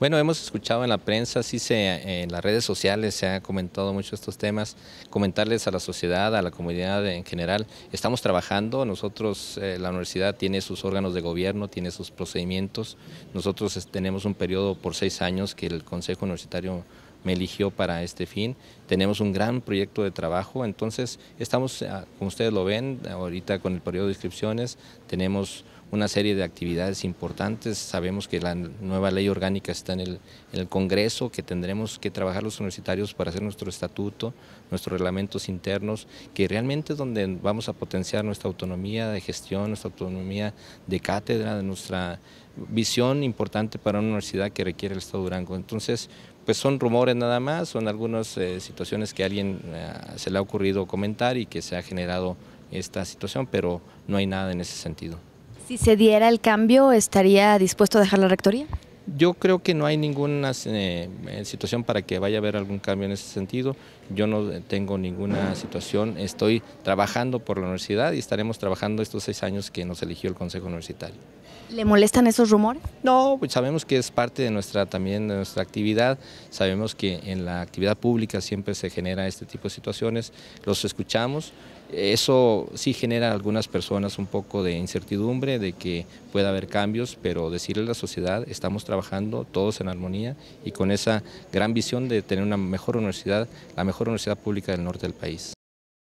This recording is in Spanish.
Bueno, hemos escuchado en la prensa, sí se, eh, en las redes sociales se ha comentado mucho estos temas. Comentarles a la sociedad, a la comunidad en general, estamos trabajando. Nosotros, eh, la universidad tiene sus órganos de gobierno, tiene sus procedimientos. Nosotros tenemos un periodo por seis años que el Consejo Universitario me eligió para este fin. Tenemos un gran proyecto de trabajo, entonces estamos, ah, como ustedes lo ven, ahorita con el periodo de inscripciones, tenemos una serie de actividades importantes. Sabemos que la nueva ley orgánica está en el, Congreso, que tendremos que trabajar los universitarios para hacer nuestro estatuto, nuestros reglamentos internos, que realmente es donde vamos a potenciar nuestra autonomía de gestión, nuestra autonomía de cátedra, de nuestra visión importante para una universidad que requiere el Estado de Durango. Entonces, pues son rumores nada más, son algunas eh, situaciones que a alguien eh, se le ha ocurrido comentar y que se ha generado esta situación, pero no hay nada en ese sentido. Si se diera el cambio, ¿estaría dispuesto a dejar la rectoría? Yo creo que no hay ninguna eh, eh, situación para que vaya a haber algún cambio en ese sentido. Yo no tengo ninguna situación. Estoy trabajando por la universidad y estaremos trabajando estos seis años que nos eligió el Consejo Universitario. ¿Le molestan esos rumores? No, pues sabemos que es parte de nuestra también de nuestra actividad. Sabemos que en la actividad pública siempre se genera este tipo de situaciones. Los escuchamos eso sí genera a algunas personas un poco de incertidumbre de que pueda haber cambios, pero decirle a la sociedad, estamos trabajando todos en armonía y con esa gran visión de tener una mejor universidad, la mejor universidad pública del norte del país.